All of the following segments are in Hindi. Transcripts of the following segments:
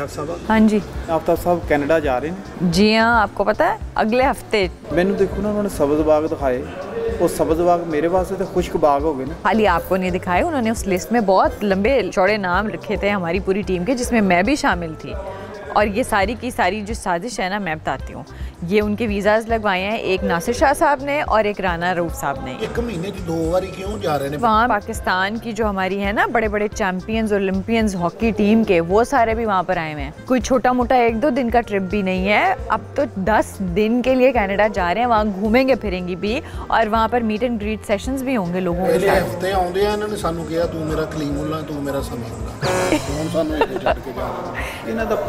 हाँ जी आफ्ताब तो साहब कनाडा जा रहे हैं जी हाँ आपको पता है अगले हफ्ते मैंने देखो ना उन्होंने सब्ज बाग दिखाए वो सब्ज बाग मेरे वास्ते तो खुश्क बाग हो गए ना खाली आपको नहीं दिखाए उन्होंने उस लिस्ट में बहुत लंबे चौड़े नाम रखे थे हमारी पूरी टीम के जिसमें मैं भी शामिल थी और ये सारी की सारी जो साजिश है ना मैं बताती हूँ ये उनके वीज़ाज लगवाए हैं एक नासिर शाह साहब ने और एक राना रूफ साहब ने एक महीने की दो बार क्यों जा रहे हैं वहाँ पाकिस्तान की जो हमारी है ना बड़े बड़े चैम्पियंस ओलम्पियंस हॉकी टीम के वो सारे भी वहाँ पर आए हुए हैं कोई छोटा मोटा एक दो दिन का ट्रिप भी नहीं है अब तो दस दिन के लिए कैनेडा जा रहे हैं वहाँ घूमेंगे फिरेंगे भी और वहाँ पर मीट एंड ग्रीट सेशन भी होंगे लोगों के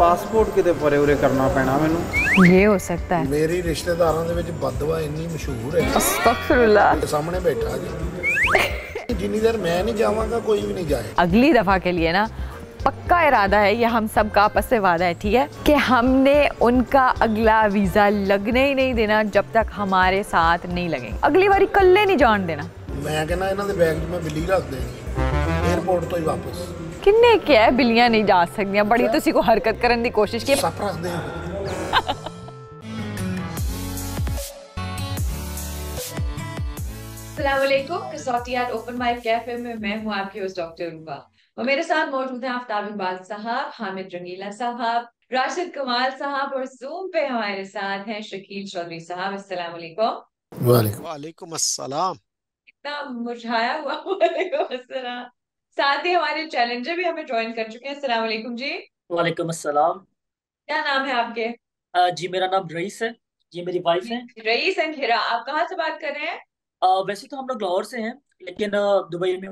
हफ्ते ਪਾਸਪੋਰਟ ਕਿਤੇ ਪਰੇ ਉਰੇ ਕਰਨਾ ਪੈਣਾ ਮੈਨੂੰ ਇਹ ਹੋ ਸਕਦਾ ਹੈ ਮੇਰੀ ਰਿਸ਼ਤੇਦਾਰਾਂ ਦੇ ਵਿੱਚ ਬਦਵਾ ਇੰਨੀ ਮਸ਼ਹੂਰ ਹੈ ਅਸਤਗਫਰullah ਸਾਹਮਣੇ ਬੈਠਾ ਜੀ ਜਿੰਨੀ ਦੇਰ ਮੈਂ ਨਹੀਂ ਜਾਵਾਂਗਾ ਕੋਈ ਵੀ नहीं ਜਾਏगा अगली दफा के लिए ना पक्का इरादा है ये हम सब का आपस से वादा है ठीक है कि हमने उनका अगला वीज़ा लगने ही नहीं देना जब तक हमारे साथ नहीं लगेंगे अगली बारी कल्ले नहीं जान देना मैं कहना इन्होंने बैग में बिल्ली रख देनी एयरपोर्ट तो ही वापस किन्ने ਕਿ ਹੈ ਬਿੱਲੀਆਂ ਨਹੀਂ ਜਾ ਸਕਦੀਆਂ ਬੜੀ ਤੁਸੀਂ ਕੋ ਹਰਕਤ ਕਰਨ ਦੀ ਕੋਸ਼ਿਸ਼ की ਸੱਪ ਰੱਖਦੇ ओपन कैफे में मैं हूँ आपकी होस्ट डॉक्टर रूबा और मेरे साथ मौजूद हैं आफ्ताब इकबाल साहब हामिद रंगीला साहब राशिद कमाल साहब और जूम पे हमारे साथ हैं शकील चौधरी साहब अस्सलाम वालेकुम वालेकुम अस्सलाम इतना मुरझाया हुआ वालेकुम अस्सलाम साथ ही हमारे चैलेंजर भी हमें ज्वाइन कर चुके हैं अस्सलाम जी वालेकुम अस्सलाम क्या नाम है आपके uh, जी मेरा नाम रईस है ये मेरी वाइफ है रईस एंड हिरा आप कहाँ से बात कर रहे हैं आ, वैसे तो हम लोग लाहौर से हैं लेकिन दुबई में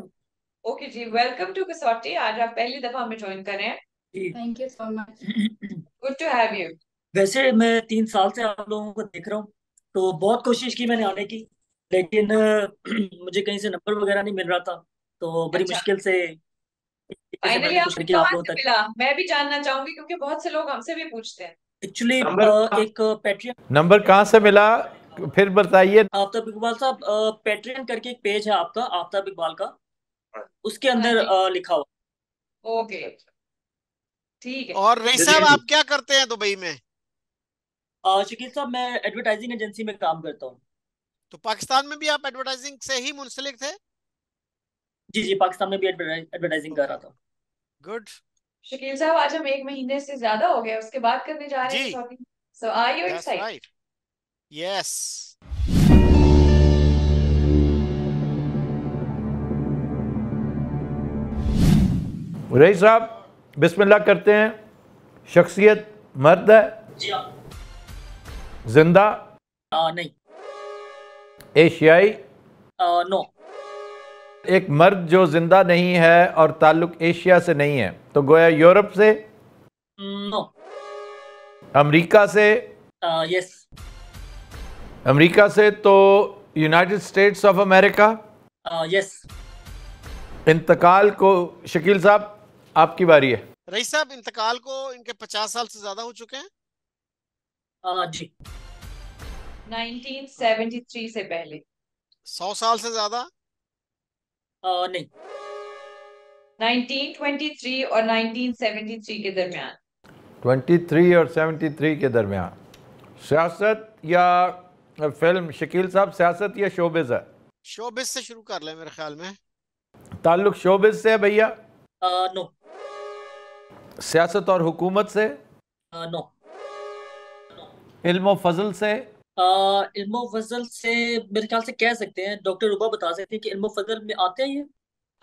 ओके जी वेलकम टू कसौटी आज आप पहली दफा हमें ज्वाइन कर रहे हैं thank you so much good to have you वैसे मैं तीन साल से आप लोगों को देख रहा हूँ तो बहुत कोशिश की मैंने आने की लेकिन मुझे कहीं से नंबर वगैरह नहीं मिल रहा था तो बड़ी अच्छा। मुश्किल से फाइनली आप लोगों तक मिला मैं भी जानना चाहूंगी क्योंकि बहुत से लोग हमसे भी पूछते हैं एक्चुअली एक पेट्रियन नंबर कहाँ से मिला फिर बताइए आफ्ताब इकबाल साहब पेट्रियन करके एक पेज है आपका आफ्ताब इकबाल का हाँ। उसके अंदर हाँ लिखा हुआ ओके ठीक है और रही साहब आप क्या करते हैं दुबई में शकील साहब मैं एडवर्टाइजिंग एजेंसी में काम करता हूँ तो पाकिस्तान में भी आप एडवर्टाइजिंग से ही मुंसलिक थे जी जी पाकिस्तान में भी एडवर्टाइजिंग कर रहा था गुड शकील साहब आज हम एक महीने से ज्यादा हो गए उसके बाद करने जा रहे हैं shopping so are you excited yes Rahi साहब बिस्मिल्लाह करते हैं शख्सियत मर्द है हाँ। जिंदा नहीं एशियाई नो एक मर्द जो जिंदा नहीं है और ताल्लुक एशिया से नहीं है तो गोया यूरोप से नो अमेरिका से यस uh, अमेरिका से तो United States of America yes इंतकाल को शकील साहब आपकी बारी है रही साहब इंतकाल को इनके पचास साल से ज्यादा हो चुके हैं uh, जी 1973 से पहले सौ साल से ज्यादा आ, नहीं 1923 और 1973 के दरमियान 23 और 73 के दरमियान सियासत या फिल्म शकील साहब सियासत या शोबिज है शोबिज से शुरू कर ले मेरे ख्याल में ताल्लुक शोबिज से है भैया नो सियासत और हुकूमत से आ, नो इल्म फजल से इल्मो फजल से मेरे ख्याल से कह सकते हैं डॉक्टर रुबा बता सकते हैं कि इल्मो फजल में आते हैं ये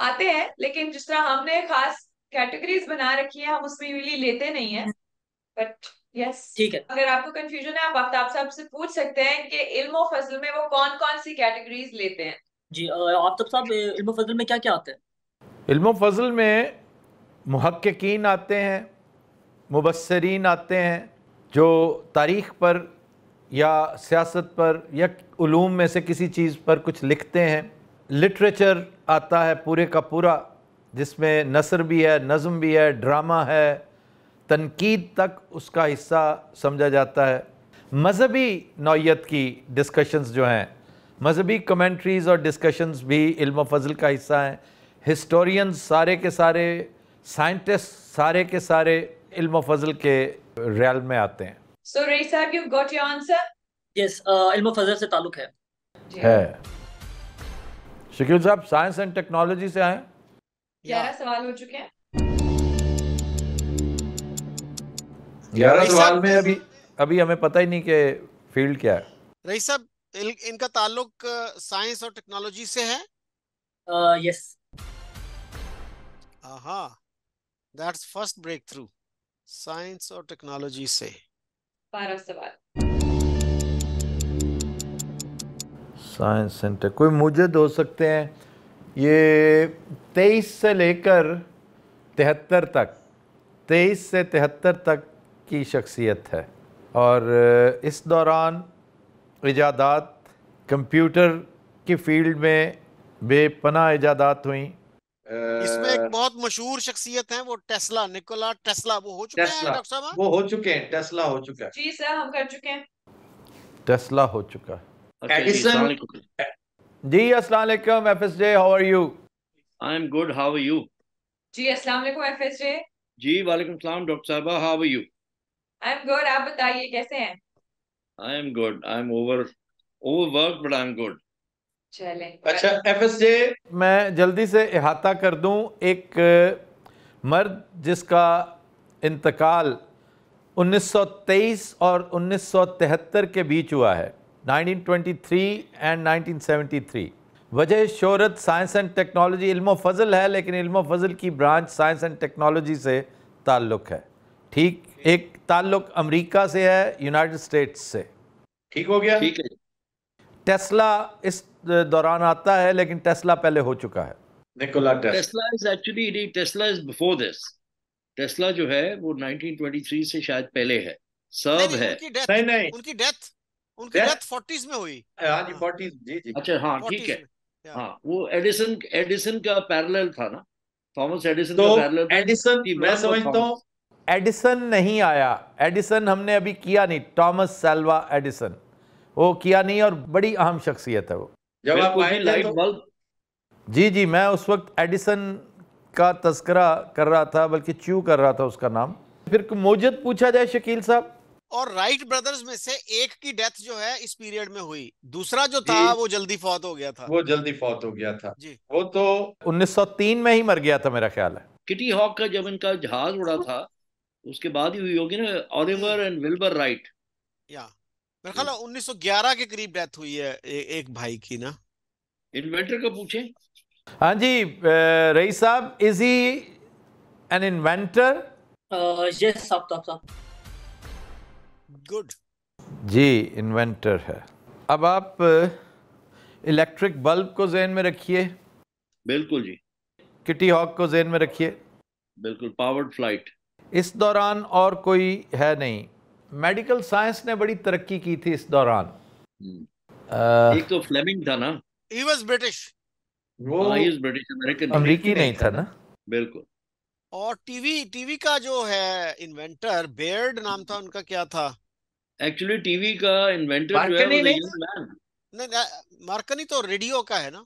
आते हैं लेकिन जिस तरह हमने खास कैटेगरीज बना रखी है हम उसमें यूजली लेते नहीं है बट यस ठीक है अगर आपको कंफ्यूजन है आप आफ्ताब साहब से पूछ सकते हैं कि इल्मो फजल में वो कौन कौन सी कैटेगरीज लेते हैं जी आफ्ताब साहब इल्मो फजल में क्या क्या आते हैं इल्मो फजल में महक्कीन आते हैं मुबसरीन आते हैं जो तारीख पर या सियासत पर या उलूम में से किसी चीज़ पर कुछ लिखते हैं लिटरेचर आता है पूरे का पूरा जिसमें नसर भी है नज़म भी है ड्रामा है तनकीद तक उसका हिस्सा समझा जाता है मजहबी नौीयत की डिस्कशंस जो हैं मजहबी कमेंट्रीज़ और डिस्कशंस भी इल्म फजल का हिस्सा हैं हिस्टोरियंस सारे के सारे साइंटिस्ट सारे के सारे इल्म फजल के रियल में आते हैं So, Ray sahab, you've got your answer? Yes, uh, ilm fazl से ताल्लुक है. Hai. Shikil साहब science and technology se aaye? ग्यारह सवाल हो चुके हैं ग्यारह सवाल में अभी अभी हमें पता ही नहीं कि फील्ड क्या है रही साहब इनका ताल्लुक साइंस और टेक्नोलॉजी से है yes that's first breakthrough science और टेक्नोलॉजी से बारह सवाल साइंस सेंटर कोई मुझे दो सकते हैं ये तेईस से लेकर तिहत्तर तक तेईस से तिहत्तर तक की शख्सियत है और इस दौरान इजादात कंप्यूटर की फील्ड में बेपना इजादात हुई इसमें एक बहुत मशहूर शख्सियत है वो टेस्ला निकोला टेस्ला वो हो चुके हैं डॉक्टर साहब वो हो चुके हैं टेस्ला हो चुका है जी सर हम कर चुके हैं टेस्ला हो चुका है जी अस्सलाम वालेकुम FSJ how are you I am good how are you जी अस्सलाम वालेकुम एफएसजे जी वालेकुम सलाम डॉक्टर साहब how are you I am good आप बताइए कैसे हैं I am good I am over overwork but I am good अच्छा एफएसजे मैं जल्दी से इहाता कर दूं एक मर्द जिसका इंतकाल 1923 और 1973 के बीच हुआ है 1923 एंड 1973 वजह शहरत साइंस एंड टेक्नोलॉजी इल्म फजल है लेकिन इल्म फजल की ब्रांच साइंस एंड टेक्नोलॉजी से ताल्लुक़ है ठीक एक ताल्लुक अमेरिका से है यूनाइटेड स्टेट्स से ठीक हो गया ठीक है टेस्ला इस दौरान आता है लेकिन टेस्ला पहले हो चुका है टेस्ला जो है वो 1923 से शायद पहले है सब है नहीं नहीं उनकी डेथ उनकी डेथ 40s में हुई हाँ जी 40s जी जी अच्छा हाँ ठीक है हाँ वो एडिसन एडिसन का पैरेलल था ना थॉमस एडिसन तो का पैरेलल एडिसन मैं समझता हूँ एडिसन नहीं आया एडिसन हमने अभी किया नहीं थॉमस सेल्वा एडिसन वो किया नहीं और बड़ी अहम शख्सियत है वो जब आप आए लाइट बल्ब तो- जी जी मैं उस वक्त एडिसन का तस्करा कर रहा था बल्कि च्यू कर रहा था उसका नाम फिर मोजद पूछा जाए शकील साहब और राइट ब्रदर्स में से एक की डेथ जो है इस पीरियड में हुई दूसरा जो था वो जल्दी फौत हो गया था वो जल्दी फौत हो गया था जी वो तो 1903 में ही मर गया था मेरा ख्याल है किटी हॉक का जब इनका जहाज उड़ा था उसके बाद ही हुई होगी ना ऑलिवर एंड विल्बर राइट या मेरे ख्याल 1911 के करीब डेथ हुई है ए, एक भाई की ना इन्वेंटर का पूछे हाँ जी रही साहब is he an inventor good जी इन्वेंटर है अब आप इलेक्ट्रिक बल्ब को जेन में रखिए बिल्कुल जी किटी हॉक को जेन में रखिए बिल्कुल पावर्ड फ्लाइट इस दौरान और कोई है नहीं मेडिकल साइंस ने बड़ी तरक्की की थी इस दौरान हम्म। एक तो फ्लेमिंग था ना ही वाज ब्रिटिश वो ब्रिटिश हाँ, अमेरिकन अमेरिकी नहीं था ना बिल्कुल और टीवी टीवी का जो है इन्वेंटर बेर्ड नाम था उनका क्या था एक्चुअली टीवी का इन्वेंटर जो है नहीं मार्कनी तो रेडियो का है ना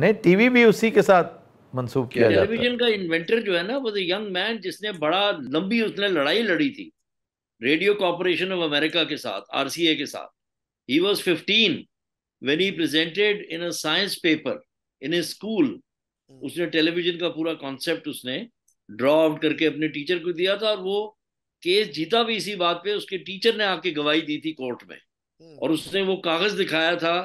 नहीं टीवी भी उसी के साथ मंसूब किया जाता है टेलीविजन का इन्वेंटर जो है ना वो यंग मैन जिसने बड़ा लंबी उसने लड़ाई लड़ी थी रेडियो कॉरपोरेशन ऑफ अमेरिका के साथ आरसीए के साथ he was fifteen when he presented in a science paper in a school उसने टेलीविजन का पूरा कॉन्सेप्ट उसने ड्रॉ आउट करके अपने टीचर को दिया था और वो केस जीता भी इसी बात पे उसके टीचर ने आके गवाही दी थी कोर्ट में hmm. और उसने वो कागज दिखाया था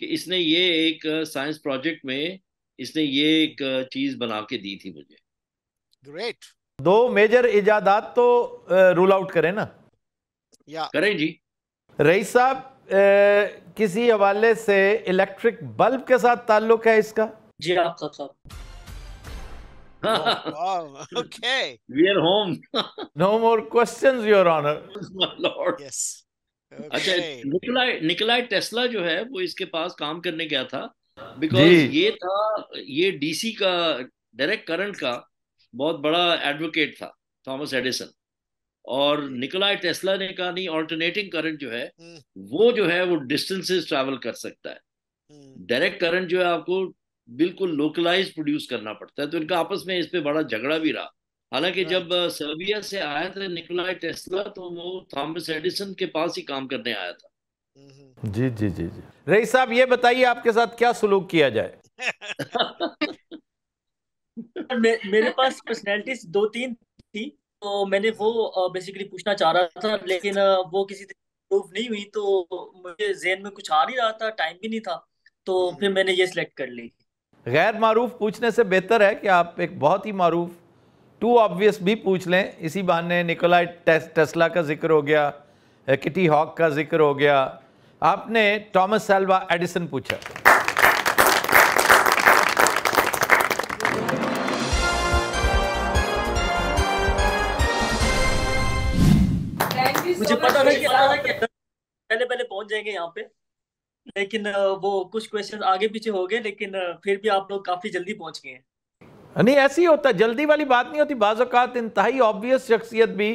कि इसने ये एक साइंस uh, प्रोजेक्ट में इसने ये एक uh, चीज बना के दी थी मुझे ग्रेट दो मेजर इजादात तो रूल आउट करें ना या करें जी रईस साहब किसी हवाले से इलेक्ट्रिक बल्ब के साथ ताल्लुक है इसका जी साहब तो। oh, okay. We are home. no more questions, Your Honor. My Lord. Yes. अच्छा, okay. अच्छा निकलाय निकलाय टेस्ला जो है वो इसके पास काम करने गया था बिकॉज ये था ये डीसी का डायरेक्ट करंट का बहुत बड़ा एडवोकेट था थॉमस एडिसन और हम्म। निकोलाई टेस्ला ने कहा नहीं ऑल्टरनेटिंग करंट जो है हम्म। वो जो है वो डिस्टेंसेस ट्रैवल कर सकता है डायरेक्ट हम्म। करंट जो है आपको बिल्कुल लोकलाइज प्रोड्यूस करना पड़ता है तो इनका आपस में इस पे बड़ा झगड़ा भी रहा हालांकि जब सर्बिया से आया था निकोलाई टेस्ला तो वो थॉमस एडिसन के पास ही काम करने आया था जी जी जी जी रही साहब ये बताइए आपके साथ क्या सुलूक किया जाए मेरे पास पर्सनैलिटी दो तीन थी तो मैंने वो बेसिकली पूछना चाह रहा था लेकिन वो किसी प्रूफ नहीं हुई तो मुझे जेन में कुछ आ नहीं रहा था टाइम भी नहीं था तो हम्म। फिर मैंने ये सिलेक्ट कर ली गैर मारूफ पूछने से बेहतर है कि आप एक बहुत ही मारूफ टू ऑब्वियस भी पूछ लें इसी बहाने निकोलाई टेस, टेस्ला का जिक्र हो गया किटी हॉक का जिक्र हो गया आपने टॉमस सेल्वा एडिसन पूछा पहले पहले पहुंच जाएंगे यहाँ पे लेकिन वो कुछ क्वेश्चन आगे पीछे हो गए लेकिन फिर भी आप लोग काफी जल्दी पहुंच गए नहीं ऐसे ही होता जल्दी वाली बात नहीं होती बाज़ात इंतहाई ऑब्वियस शख्सियत भी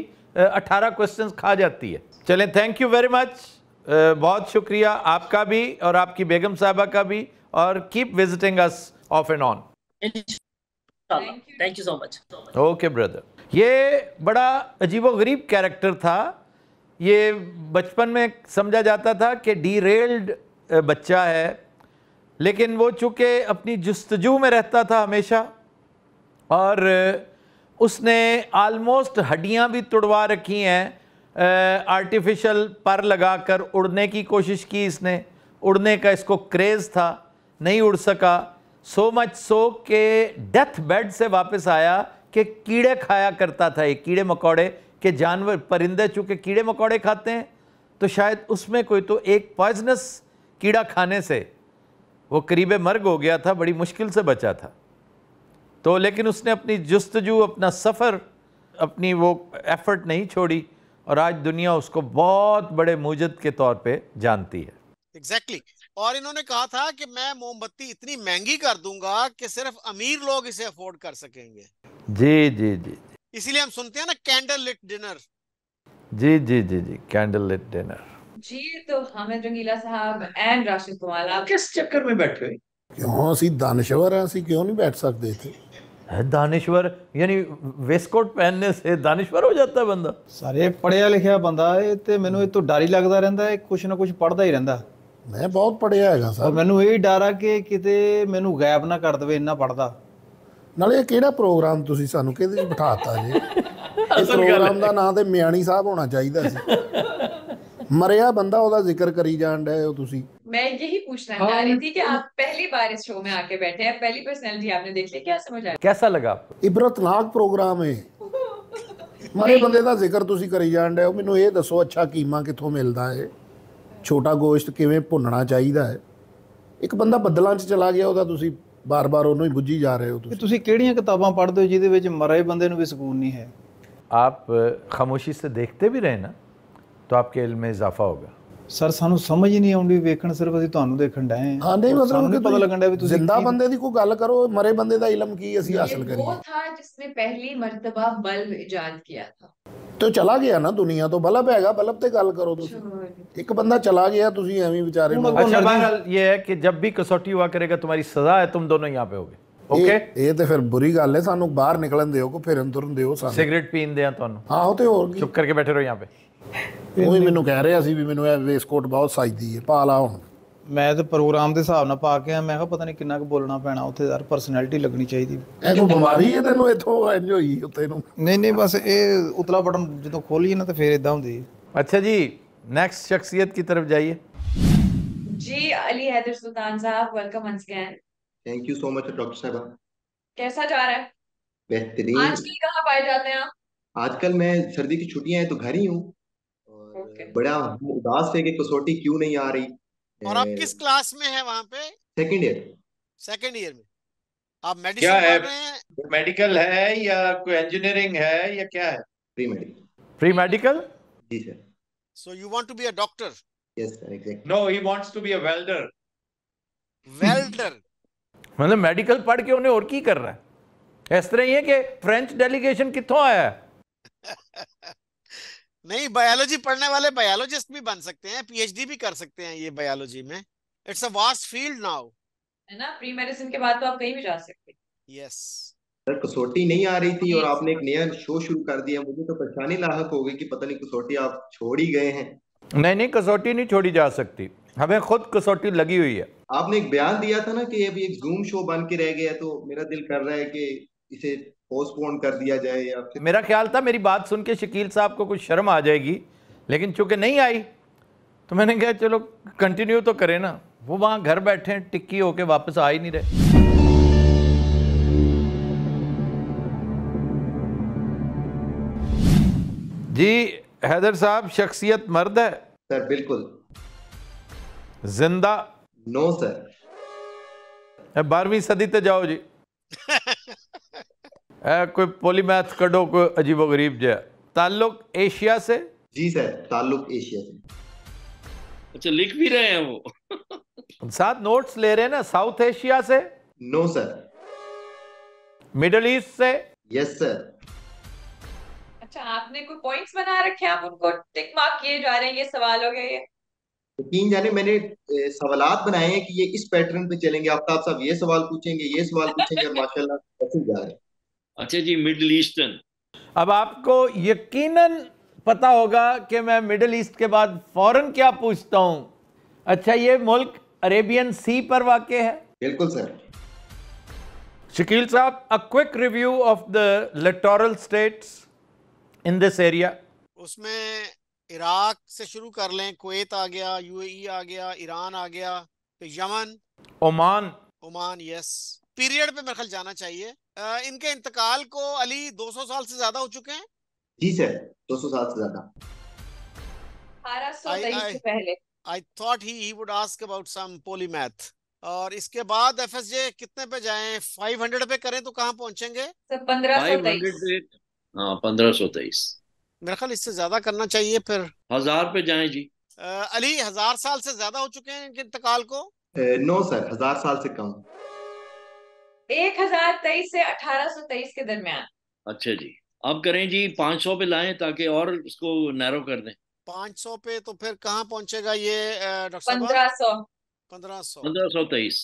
अठारह क्वेश्चन खा जाती है चले थैंक यू वेरी मच बहुत शुक्रिया आपका भी और आपकी बेगम साहबा का भी और keep visiting us off and on thank you so much okay brother ये बड़ा अजीबोगरीब कैरेक्टर था ये बचपन में समझा जाता था कि डीरेल्ड बच्चा है लेकिन वो चूँकि अपनी जस्तजू में रहता था हमेशा और उसने आलमोस्ट हड्डियाँ भी तुड़वा रखी हैं आर्टिफिशियल पर लगाकर उड़ने की कोशिश की इसने उड़ने का इसको क्रेज़ था नहीं उड़ सका सो मच सो के डेथ बेड से वापस आया कि कीड़े खाया करता था ये कीड़े मकोड़े कि जानवर परिंदे चूँकि कीड़े मकोड़े खाते हैं तो शायद उसमें कोई तो एक पॉइजनस कीड़ा खाने से वो करीब मर्ग हो गया था बड़ी मुश्किल से बचा था तो लेकिन उसने अपनी जस्तजू अपना सफ़र अपनी वो एफर्ट नहीं छोड़ी और आज दुनिया उसको बहुत बड़े मूजद के तौर पे जानती है एग्जैक्टली exactly. और इन्होंने कहा था कि मैं मोमबत्ती इतनी महंगी कर दूंगा कि सिर्फ अमीर लोग इसे अफोर्ड कर सकेंगे जी जी जी इसीलिए हम सुनते हैं ना कैंडल लिट डिनर जी जी जी जी कैंडल लिट डिनर जी तो हामिद रंगीला साहब एंड राशिद कुमार आप किस चक्कर में बैठे हुए ਕਿਉਂ ਅਸੀਂ ਦਾਨਸ਼ਵਰ ਹਾਂ ਅਸੀਂ ਕਿਉਂ ਨਹੀਂ ਬੈਠ ਸਕਦੇ ਇੱਥੇ ਦਾਨਿਸ਼ਵਰ ਯਾਨੀ ਵੇਸਕੋਟ ਪਹਿਨਨੇ ਸੇ ਦਾਨਿਸ਼ਵਰ ਹੋ ਜਾਂਦਾ ਬੰਦਾ ਸਾਰੇ ਪੜਿਆ ਲਿਖਿਆ ਬੰਦਾ ਇਹ ਤੇ ਮੈਨੂੰ ਇਹ ਤੋਂ ਡਰ ਹੀ ਲੱਗਦਾ ਰਹਿੰਦਾ ਹੈ ਕੁਛ ਨਾ ਕੁਛ ਪੜਦਾ ਹੀ ਰਹਿੰਦਾ ਮੈਂ ਬਹੁਤ ਪੜਿਆ ਹੈਗਾ ਸਰ ਮੈਨੂੰ ਇਹ ਡਰ ਆ ਕਿ ਕਿਤੇ ਮੈਨੂੰ ਗਾਇਬ ਨਾ ਕਰ ਦੇਵੇ ਇੰਨਾ ਪੜਦਾ ਨਾਲੇ ਇਹ ਕਿਹੜਾ ਪ੍ਰੋਗਰਾਮ ਤੁਸੀਂ ਸਾਨੂੰ ਕਿਹਦੇ ਵਿੱਚ ਬਿਠਾਤਾ ਜੀ ਇਹ ਪ੍ਰੋਗਰਾਮ ਦਾ ਨਾਂ ਤੇ ਮਿਆਣੀ ਸਾਹਿਬ ਹੋਣਾ ਚਾਹੀਦਾ ਸੀ ਮਰਿਆ ਬੰਦਾ ਉਹਦਾ ਜ਼ਿਕਰ ਕਰੀ ਜਾਣ ਡੈ ਹੋ ਤੁਸੀਂ ਮੈਂ ਇਹੀ पूछना चाह रही थी ਕਿ ਆਪ ਪਹਿਲੀ ਵਾਰ इस शो में ਆ बैठे हैं पहली पर्सनैलिटी आपने देख ली क्या समझ ਸਮਝ कैसा लगा आपको ਇਬਰਤਨਾਕ ਪ੍ਰੋਗਰਾਮ ਹੈ ਮਰੇ ਬੰਦੇ ਦਾ ਜ਼ਿਕਰ ਤੁਸੀਂ ਕਰੀ ਜਾਣ ਡੈ ਹੋ ਮੈਨੂੰ ਇਹ ਦੱਸੋ ਅੱਛਾ ਕੀਮਾ ਕਿੱਥੋਂ ਮਿਲਦਾ ਹੈ ਛੋਟਾ ਗੋਸ਼ਤ ਕਿਵੇਂ ਭੁੰਨਣਾ ਚਾਹੀਦਾ ਹੈ ਇੱਕ ਬੰਦਾ ਬੱਦਲਾਂ 'ਚ ਚਲਾ ਗਿਆ ਉਹਦਾ ਤੁਸੀਂ ਬਾਰ-ਬਾਰ ਉਹਨੂੰ ਹੀ ਬੁੱਝੀ ਜਾ ਰਹੇ ਹੋ ਤੁਸੀਂ ਤੁਸੀਂ ਕਿਹੜੀਆਂ ਕਿਤਾਬਾਂ ਪੜ੍ਹਦੇ ਹੋ ਜਿਹਦੇ ਵਿੱਚ ਮਰੇ ਬੰਦੇ ਨੂੰ ਵੀ ਸਕੂਨ ਨਹੀਂ ਹੈ आप खामोशी से देखते भी रहे ना तो आपके इल्म में इजाफा होगा ਸਰ ਸਾਨੂੰ ਸਮਝ ਹੀ ਨਹੀਂ ਆਉਂਦੀ ਵੇਖਣ ਸਿਰਫ ਅਸੀਂ ਤੁਹਾਨੂੰ ਦੇਖਣ ਡਏ ਹਾਂ ਹਾਂ ਨਹੀਂ ਮਤਲਬ ਕਿ ਪਤਾ ਲੱਗਣ ਡਿਆ ਵੀ ਤੁਸੀਂ ਜ਼ਿੰਦਾ ਬੰਦੇ ਦੀ ਕੋਈ ਗੱਲ ਕਰੋ ਮਰੇ ਬੰਦੇ ਦਾ ਇਲਮ ਕੀ ਅਸੀਂ ਹਾਸਲ ਕਰੀਏ ਉਹ ਥਾ ਜਿਸਨੇ ਪਹਿਲੀ ਮਰਤਬਾ ਬਲਬ ਇਜਾਦ ਕੀਤਾ ਥਾ ਤੇ ਚਲਾ ਗਿਆ ਨਾ ਦੁਨੀਆ ਤੋਂ ਬਲਬ ਹੈਗਾ ਬਲਬ ਤੇ ਗੱਲ ਕਰੋ ਤੁਸੀਂ ਇੱਕ ਬੰਦਾ ਚਲਾ ਗਿਆ ਤੁਸੀਂ ਐਵੇਂ ਵਿਚਾਰੇ ਨੂੰ अच्छा बहरहाल ये है कि जब भी कसौटी हुआ करेगा तुम्हारी सजा है तुम दोनों यहाँ पे होगे ओके ਇਹ- ਇਹ ਤੇ ਫਿਰ ਬੁਰੀ ਗੱਲ ਹੈ ਸਾਨੂੰ ਬਾਹਰ ਨਿਕਲਣ ਦਿਓ ਕੋ ਫਿਰਨ ਤੁਰਨ ਦਿਓ ਸਾਨੂੰ सिगरेट पीन दें ਤੁਹਾਨੂੰ ਆਹੋ ਤੇ ਹੋਰ ਕੀ ਚੁੱਪ ਕਰਕੇ ਬੈਠੇ ਰਹੋ यहाँ पे ਉਹ ਹੀ ਮੈਨੂੰ ਕਹਿ ਰਿਹਾ ਸੀ ਵੀ ਮੈਨੂੰ ਇਹ ਵੇਸਕੋਟ ਬਹੁਤ ਸਾਜਦੀ ਹੈ ਪਾ ਲਾ ਹੁਣ ਮੈਂ ਤੇ ਪ੍ਰੋਗਰਾਮ ਦੇ ਹਿਸਾਬ ਨਾਲ ਪਾ ਕੇ ਆ ਮੈਂ ਕਿਹਾ ਪਤਾ ਨਹੀਂ ਕਿੰਨਾ ਕੁ ਬੋਲਣਾ ਪੈਣਾ ਉੱਥੇ ਯਾਰ ਪਰਸਨੈਲਿਟੀ ਲੱਗਣੀ ਚਾਹੀਦੀ ਇਹ ਕੋਈ ਬਿਮਾਰੀ ਹੈ ਤੈਨੂੰ ਇੱਥੋਂ ਇੰਜ ਹੋਈ ਉੱਤੇ ਨੂੰ ਨਹੀਂ ਨਹੀਂ ਬਸ ਇਹ ਉਤਲਾ ਬਟਨ ਜਦੋਂ ਖੋਲੀਏ ਨਾ ਤਾਂ ਫੇਰ ਇਦਾਂ ਹੁੰਦੀ अच्छा जी नेक्स्ट शख्सियत की तरफ जाइए जी अली हैदर सुल्तान साहब welcome once again thank you so much doctor साहब कैसा जा रहा है बेहतरीन आज की कहाँ पाए जाते हैं आप आजकल मैं सर्दी की छुट्टियां हैं तो घर ही हूँ okay. बड़ा उदास है कि कसौटी क्यों नहीं आ रही और आप किस क्लास में है वहाँ पे सेकेंड ईयर सेकेंड ईयर में आप मेडिसिन है मेडिकल है या कोई इंजीनियरिंग है या क्या है प्री मेडिकल प्री मेडिकल जी sir so you want to be a doctor yes sir exactly no he wants to be a welder welder मतलब मेडिकल पढ़ के उन्हें और की कर रहा है इस तरह ही है कि फ्रेंच डेलीगेशन कितों आया है नहीं बायोलॉजी पढ़ने वाले बायोलॉजिस्ट भी बन सकते हैं पीएचडी भी कर सकते हैं ये बायोलॉजी में it's a vast field now है ना प्री मेडिसिन के बाद तो आप कहीं भी जा सकते हैं यस सर कसौटी नहीं आ रही थी और आपने एक नया शो शुरू कर दिया मुझे तो परेशानी लाहक हो गई कि पता नहीं कसौटी आप छोड़ ही गए हैं नहीं नहीं कसौटी नहीं छोड़ी जा सकती हमें खुद कसौटी लगी हुई है आपने एक बयान दिया था ना कि अभी एक जूम शो बन के रह गया तो मेरा दिल कर रहा है कि इसे पोस्टपोन कर दिया जाए या फिर मेरा ख्याल था मेरी बात सुन के शकील साहब को कुछ शर्म आ जाएगी लेकिन चूंकि नहीं आई तो मैंने कहा चलो कंटिन्यू तो करें ना वो वहाँ घर बैठे हैं टिक्की होके वापस आ ही नहीं रहे जी हैदर साहब शख्सियत मर्द है सर बिल्कुल जिंदा नो सर बारहवीं सदी तक जाओ जी कोई पोलीमैथ कडो कोई अजीबो गरीब जो ताल्लुक एशिया से जी सर ताल्लुक एशिया से अच्छा लिख भी रहे हैं वो साथ नोट्स ले रहे हैं ना साउथ एशिया से नो सर मिडल ईस्ट से यस सर अच्छा आपने कोई पॉइंट्स बना रखे आप उनको टिक मार्क किए जा रहे हैं ये सवाल हो गए ये तीन जाने मैंने सवाल बनाए हैं कि ये इस पैटर्न पे चलेंगे आफ्ताब साहब ये सवाल पूछेंगे ये सवाल पूछेंगे और माशाल्लाह ऐसे जा रहे हैं अच्छा जी मिडल ईस्टर्न अब आपको यकीनन पता होगा कि मैं मिडल ईस्ट के बाद फौरन क्या पूछता हूँ अच्छा ये मुल्क अरेबियन सी पर वाकई है बिल्कुल सर शकील साहब a quick review of the littoral states in this area उसमें इराक से शुरू कर लें कुवैत आ गया यूएई आ गया ईरान आ गया फिर तो Yemen Oman Oman yes period पे मेरे जाना चाहिए इनके इंतकाल को अली 200 साल से ज्यादा हो चुके हैं जी सर 200 साल से ज्यादा I thought he he would ask about some polymath और इसके बाद एफ कितने पे जाएं 500 पे करें तो कहाँ पहुंचेंगे हाँ, पंद्रह सौ तेईस मेरे ख्याल इससे ज्यादा करना चाहिए फिर हजार पे जाएं जी आ, अली हजार साल से ज्यादा हो चुके हैं इनके इंतकाल को नो सर हजार साल से कम एक हजार तेईस से अठारह सौ तेईस के दरमियान अच्छा जी अब करें जी पाँच सौ पे लाए ताकि और इसको नैरो कर दें पाँच सौ पे तो फिर कहाँ पहुंचेगा ये पंद्रह सौ पंद्रह सौ पंद्रह सौ तेईस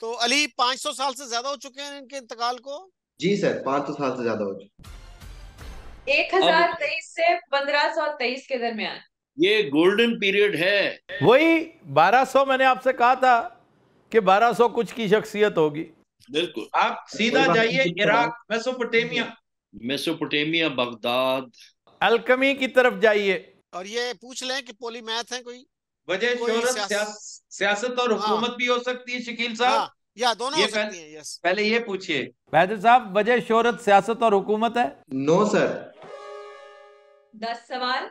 तो अली पाँच सौ साल से ज्यादा हो चुके हैं इनके इंतकाल को जी सर पाँच सौ साल से ज्यादा हो चुके एक हजार तेईस से पंद्रह सौ तेईस के दरमियान ये गोल्डन पीरियड है वही बारह सौ मैंने आपसे कहा था कि सौ कुछ की शख्सियत होगी बिल्कुल आप सीधा जाइए Iraq Mesopotamia Mesopotamia Baghdad alchemy की तरफ जाइए और ये पूछ लें कि पोलीमैथ है कोई वजह शोहरत सियास, सियासत और हाँ। हुकूमत भी हो सकती है शकील साहब हाँ, या दोनों ये हो सकती हैं यस पहले ये पूछिए बैदल साहब वजह शोहरत सियासत और हुकूमत है नो सर दस सवाल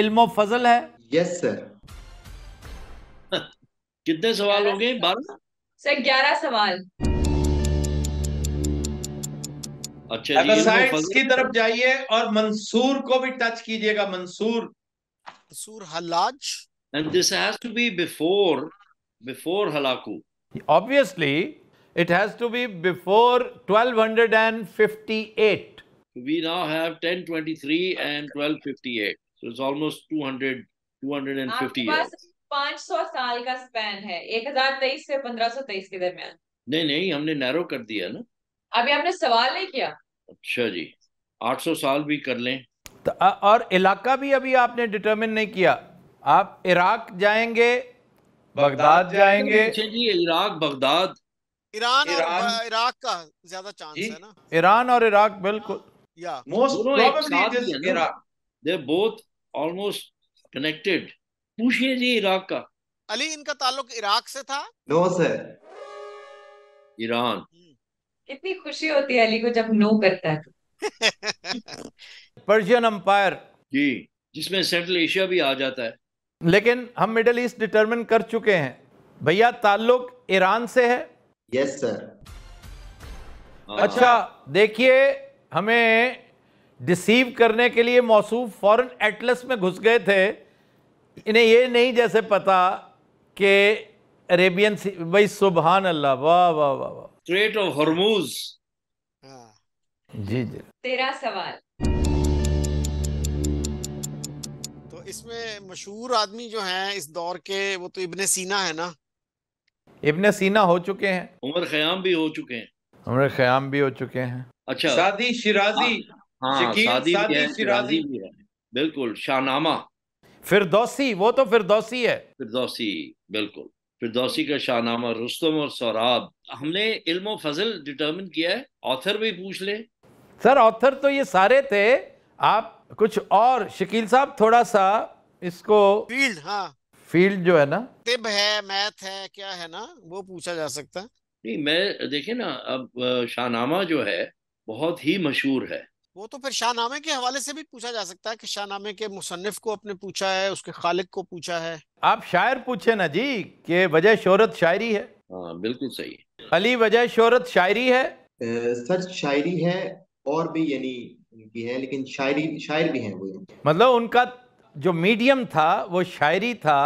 इल्मो फजल है यस सर कितने सवाल हो गए बारह से ग्यारह सवाल अच्छा जी साइंस की तरफ जाइए और मंसूर को भी टच कीजिएगा Mansoor Mansoor Hallaj and this has to be before before Hulagu obviously it has to be before 1258 we now have 1023 and 1258 so it's almost 200 250 आपके पांच सौ साल का स्पैन है एक हजार तेईस से पंद्रह सौ तेईस के दरमियान नहीं नहीं हमने नैरो कर दिया ना अभी आपने सवाल नहीं किया अच्छा जी आठ सौ साल भी कर लें तो और इलाका भी अभी आपने डिटरमिन नहीं किया आप इराक जाएंगे बगदाद जाएंगे अच्छा जी इराक बगदाद ईरान और इराक का ज्यादा चांस है ना ईरान और इराक बिल्कुल या most is Iraq they both almost connected पूछिए जी इराक का अली इनका ताल्लुक इराक से था नो सर ईरान कितनी हम्म। खुशी होती है अली को जब नो करता है पर्शियन तो। अंपायर जी जिसमें सेंट्रल एशिया भी आ जाता है लेकिन हम मिडल ईस्ट डिटरमिन कर चुके हैं भैया ताल्लुक ईरान से है यस सर हाँ। अच्छा देखिए हमें डिसीव करने के लिए मौसू फॉरेन एटलस में घुस गए थे इन्हें ये नहीं जैसे पता कि अरेबियन भाई सुबहान अल्लाह वाह वाह वाह वाह स्ट्रेट ऑफ हरमूज जी जी तेरा सवाल तो इसमें मशहूर आदमी जो हैं इस दौर के वो तो इब्ने सीना है ना इब्ने सीना हो चुके हैं उमर खयाम भी हो चुके हैं उमर खयाम भी हो चुके हैं अच्छा शादी शिराजी हाँ, शादी शिराजी भी है बिल्कुल शाहनामा फिरदौसी वो तो फिरदौसी है फिरदौसी बिल्कुल फिरदौसी का शाहनामा रुस्तम और सौराब हमने इल्म फजल डिटरमिन किया है ऑथर भी पूछ ले सर ऑथर तो ये सारे थे आप कुछ और शकील साहब थोड़ा सा इसको फील्ड हाँ फील्ड जो है ना तिब है मैथ है क्या है ना वो पूछा जा सकता नहीं मैं देखे ना अब शाहनामा जो है बहुत ही मशहूर है वो तो फिर शाहनामे के हवाले से भी पूछा जा सकता है कि शाहनामे के मुसनफ को अपने पूछा है उसके खालिक को पूछा है आप शायर पूछे ना जी के वजह शोहरत शायरी है आ, हाँ, बिल्कुल सही अली वजह शोहरत शायरी है सर शायरी है और भी यानी उनकी है लेकिन शायरी शायर भी है वो मतलब उनका जो मीडियम था वो शायरी था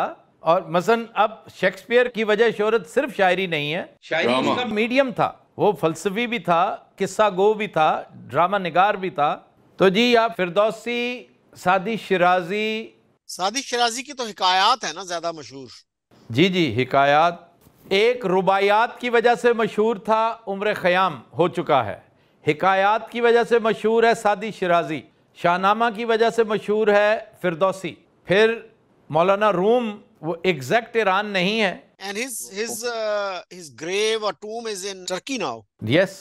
और मसन अब शेक्सपियर की वजह शोहरत सिर्फ शायरी नहीं है शायरी मीडियम था वो फलसफी भी था किस्सा गो भी था ड्रामा निगार भी था तो जी आप फिरदौसी सादी शराजी सादी शराजी की तो हिकायात है ना ज्यादा मशहूर जी जी हिकायात एक रुबायात की वजह से मशहूर था उम्र ख़याम हो चुका है हिकायात की वजह से मशहूर है सादी शराजी शाहनामा की वजह से मशहूर है फिरदौसी फिर मौलाना रूम वो एग्जैक्ट ईरान नहीं है and his his uh, his grave or tomb is in Turkey now. Yes.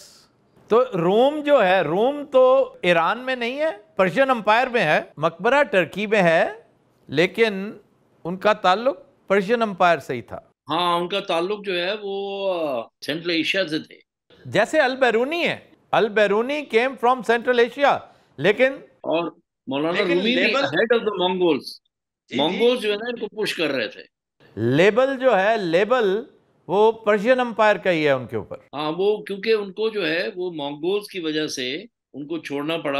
तो रोम जो है रोम तो ईरान में नहीं है पर्शियन अंपायर में है मकबरा टर्की में है लेकिन उनका ताल्लुक पर्शियन अंपायर से ही था हाँ उनका ताल्लुक जो है वो सेंट्रल uh, एशिया से थे जैसे अल बैरूनी है अल बैरूनी केम फ्रॉम सेंट्रल एशिया लेकिन और मौलाना Rumi head of the Mongols Mongols जो है ना इनको पुश कर रहे थे लेबल जो है लेबल वो पर्शियन अंपायर का ही है उनके ऊपर हाँ वो क्योंकि उनको जो है वो मॉन्गोल्स की वजह से उनको छोड़ना पड़ा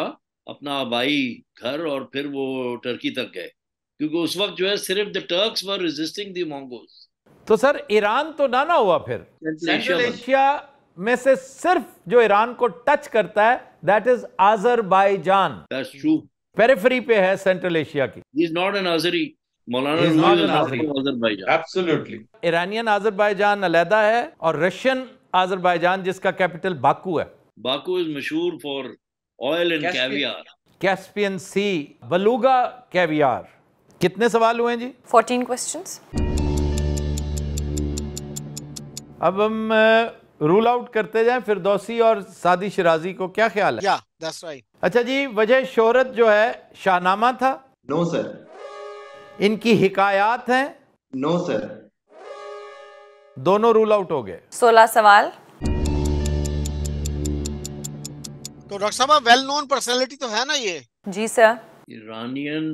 अपना आबाई घर और फिर वो टर्की तक गए क्योंकि उस वक्त जो है सिर्फ the Turks were resisting the Mongols तो सर ईरान तो ना ना हुआ फिर सेंट्रल एशिया में से सिर्फ जो ईरान को टच करता है दैट इज आजरबाईजान पेरिफेरी पे है सेंट्रल एशिया की is not an Azeri Iranian Azerbaijan अलहदा है और रशियन आजरबाईजान जिसका कैपिटल बाकू है बाकू इज मशहूर for oil and caviar Caspian sea beluga caviar कितने सवाल हुए जी 14 क्वेश्चंस अब हम रूल आउट करते जाएं फिर दोसी और सादी शराजी को क्या ख्याल है या, yeah, that's right. अच्छा जी वजह शोहरत जो है शाहनामा था नो no, सर इनकी हिकायात हैं नो सर दोनों रूल आउट हो गए सोलह सवाल तो डॉक्टर साहब वेल नोन पर्सनैलिटी तो है ना ये जी सर ईरानियन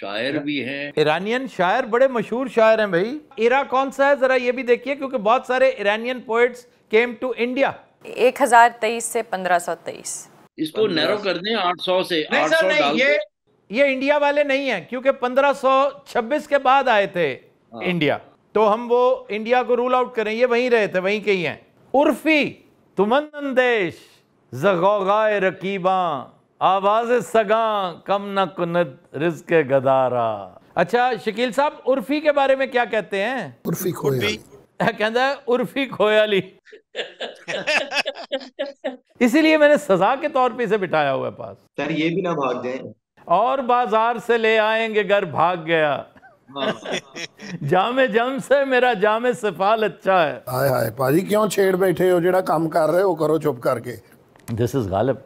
शायर भी है ईरानियन शायर बड़े मशहूर शायर हैं भाई इरा कौन सा है जरा ये भी देखिए क्योंकि बहुत सारे Iranian poets came to India एक हजार तेईस से पंद्रह सौ तेईस इसको नैरो कर दें आठ सौ से नहीं सर नहीं ये ये इंडिया वाले नहीं है क्योंकि 1526 के बाद आए थे हाँ। इंडिया तो हम वो इंडिया को रूल आउट करें ये वहीं रहे थे वहीं के ही हैं उर्फी तुमन जगोगाए रकीबा आवाज सगा कम न कुनत के गदारा अच्छा शकील साहब उर्फी के बारे में क्या कहते हैं उर्फी खोया कहता है उर्फी खोयाली इसीलिए मैंने सजा के तौर पे इसे बिठाया हुआ है पास सर ये भी ना भाग जाए और बाजार से ले आएंगे घर भाग गया जामे जम से मेरा जामे सफाल अच्छा है हाय हाय पाजी क्यों छेड़ बैठे हो जेड़ा काम कर रहे हो करो चुप करके दिस इज गालिब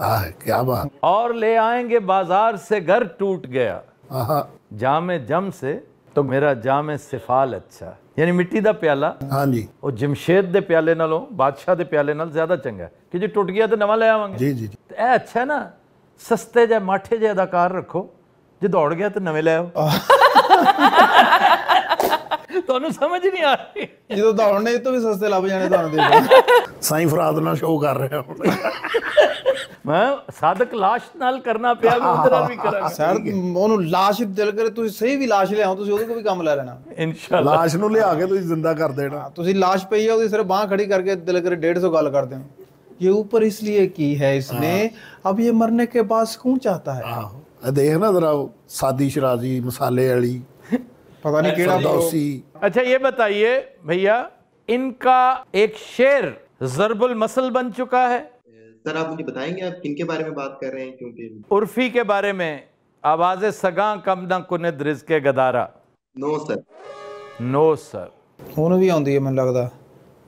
हाय क्या बात और ले आएंगे बाजार से घर टूट गया जामे जम से तो मेरा जामे सफाल अच्छा है यानी मिट्टी ਯਾਨੀ ਮਿੱਟੀ ਦਾ ਪਿਆਲਾ ਹਾਂਜੀ ਉਹ ਜਮਸ਼ੇਦ ਦੇ ਪਿਆਲੇ ਨਾਲੋਂ ਬਾਦਸ਼ਾਹ ज्यादा चंगा है कि जो टूट गया तो नवा ले ਨਵਾਂ जी जी जी ए तो अच्छा है ना ਸਸਤੇ ਜੇ ਮਾਠੇ ਜੇ ਅਦਾਕਾਰ ਰੱਖੋ ਜੇ ਦੌੜ ਗਿਆ ਤਾਂ ਨਵੇਂ ਲੈ ਆਓ ਤੁਹਾਨੂੰ ਸਮਝ ਨਹੀਂ ਆ ਰਹੀ ਜਦੋਂ ਦੌੜਨੇ ਤੋਂ ਵੀ ਸਸਤੇ ਲੱਭ ਜਾਣੇ ਤੁਹਾਨੂੰ ਦੇਖੋ ਸਾਈਂ ਫਰਾਦ ਨਾਲ ਸ਼ੋਅ ਕਰ ਰਿਹਾ ਹੁਣ ਮੈਂ ਸਾਦਕ ਲਾਸ਼ ਨਾਲ ਕਰਨਾ ਪਿਆ ਵੀ ਉਹਦੇ ਨਾਲ ਵੀ ਕਰਾਂਗਾ ਸਰ ਉਹਨੂੰ ਲਾਸ਼ ਦਿਲ ਕਰੇ ਤੁਸੀਂ ਸਹੀ ਵੀ ਲਾਸ਼ ਲਿਆਓ ਤੁਸੀਂ ਉਹਦੇ ਕੋ ਵੀ ਕੰਮ ਲੈ ਲੈਣਾ ਇਨਸ਼ਾਅੱਲਾ ਲਾਸ਼ ਨੂੰ ਲਿਆ ਕੇ ਤੁਸੀਂ ਜ਼ਿੰਦਾ ਕਰ ਦੇਣਾ ਤੁਸੀਂ ਲਾਸ਼ ਪਈ ਆ ਉਹਦੀ ਸਿਰ ਬਾਹ ਖੜੀ ਕਰਕੇ ਦਿਲ ਕਰੇ 150 ਗੱਲ ਕਰਦੇ ਹੋ ये ऊपर इसलिए की है इसने हाँ। अब ये मरने के बाद क्यों चाहता है हाँ। देख ना जरा सादी शराजी मसाले अली पता नहीं केड़ा दौसी अच्छा ये बताइए भैया इनका एक शेर जरबुल मसल बन चुका है सर आप मुझे बताएंगे आप किन के बारे में बात कर रहे हैं क्योंकि उर्फी के बारे में आवाज सगा कम ना कुने द्रिज के गदारा नो सर नो सर हूं भी आंदी है मैं लगता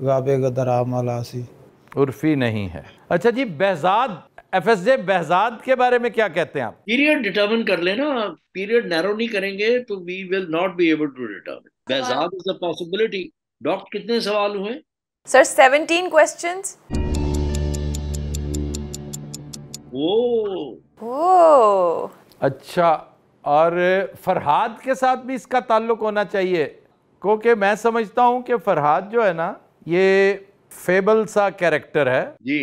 गाबे गदरा माला उर्फी नहीं है अच्छा जी बहजाद एफ एस जे बहजाद के बारे में क्या कहते हैं आप पीरियड डिटर्मिन कर लेना पीरियड नैरो नहीं करेंगे तो we will not be able to determine Behzad is a possibility doctor कितने सवाल हुए सर 17 क्वेश्चंस ओ ओ अच्छा और फरहाद के साथ भी इसका ताल्लुक होना चाहिए क्योंकि मैं समझता हूँ कि फरहाद जो है ना ये फेबल सा कैरेक्टर है जी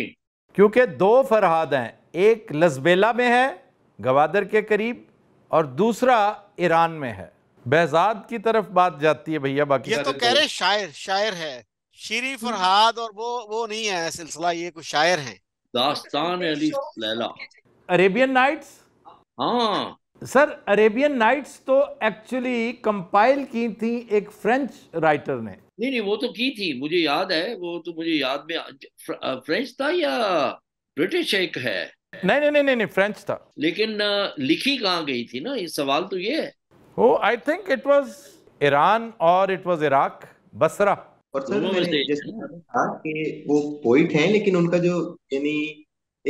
क्योंकि दो फरहाद हैं एक लसबेला में है गवादर के करीब और दूसरा ईरान में है बहजाद की तरफ बात जाती है भैया बाकी ये तो कह रहे शायर शायर है शीरी हम्म। फरहाद और वो वो नहीं है सिलसिला ये कुछ शायर है दास्तान अली लैला अरेबियन नाइट्स हाँ सर अरेबियन नाइट्स तो एक्चुअली कंपाइल की थी एक फ्रेंच राइटर ने नहीं नहीं वो तो की थी मुझे याद है वो तो मुझे याद में फ्र, फ्रेंच था या ब्रिटिश एक है नहीं नहीं नहीं नहीं फ्रेंच था लेकिन लिखी कहाँ गई थी ना ये सवाल तो ये है O I think it was Iran और इट वाज इराक बसरा और सर कि वो पोइट हैं लेकिन उनका जो यानी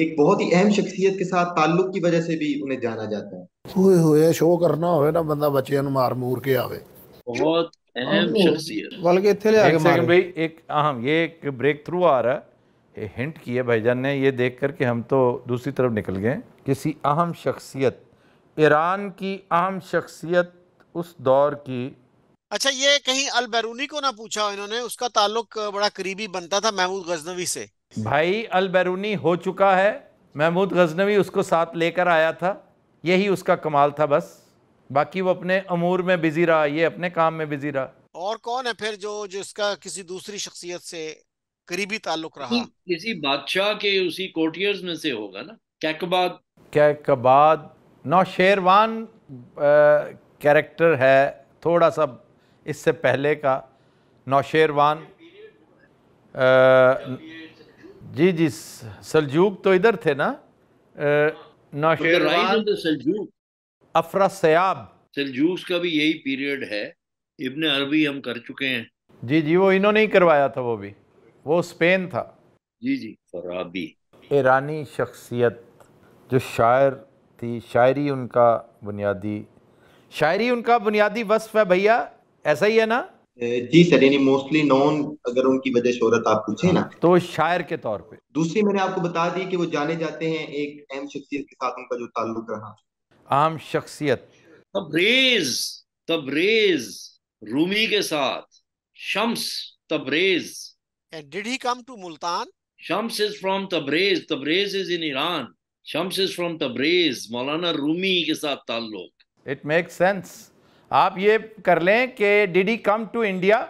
एक बहुत ही अहम शख्सियत के साथ ताल्लुक की वजह से भी उन्हें जाना जाता है होए होए शो करना होए ना बंदा बच्चियां मार मूर के आवे बहुत अहम शख्सियत बल्कि सेकंड भाई एक अहम हाँ, ये एक ब्रेक थ्रू आ रहा है हिंट किया भाईजान ने ये देख कर के हम तो दूसरी तरफ निकल गए किसी अहम शख्सियत ईरान की अहम शख्सियत उस दौर की अच्छा ये कहीं अल बैरूनी को ना पूछा इन्होंने उसका ताल्लुक बड़ा करीबी बनता था महमूद गजनवी से भाई अल बैरूनी हो चुका है महमूद गजनवी उसको साथ लेकर आया था यही उसका कमाल था बस बाकी वो अपने अमूर में बिजी रहा ये अपने काम में बिजी रहा और कौन है फिर जो जिसका किसी दूसरी शख्सियत से करीबी ताल्लुक रहा किसी बादशाह के उसी कोटियर्स में से होगा ना कैकबाद कैकबाद नौशेरवान कैरेक्टर है थोड़ा सा इससे पहले का नौशेरवान जी जी सलजूक तो इधर थे ना नौशेरवान तो सलजूक अफरा सयाब सलजूस का भी यही पीरियड है इब्ने अरबी हम कर चुके हैं जी जी वो इन्होंने ही करवाया था वो भी वो स्पेन था जी जी फराबी ईरानी शख्सियत जो शायर थी शायरी उनका बुनियादी शायरी उनका बुनियादी वस्फ है भैया ऐसा ही है ना जी सर यानी मोस्टली नॉन अगर उनकी वजह शोहरत आप पूछे ना तो शायर के तौर पे दूसरी मैंने आपको बता दी कि वो जाने जाते हैं एक अहम शख्सियत के साथ उनका जो ताल्लुक रहा आम शख्सियत तबरेज तबरेज रूमी के साथ Shams Tabriz and did he come to Multan Shams is from Tabriz Tabriz is in Iran Shams is from Tabriz मौलाना रूमी के साथ ताल्लुक इट मेक सेंस आप ये कर लें कि did he come to India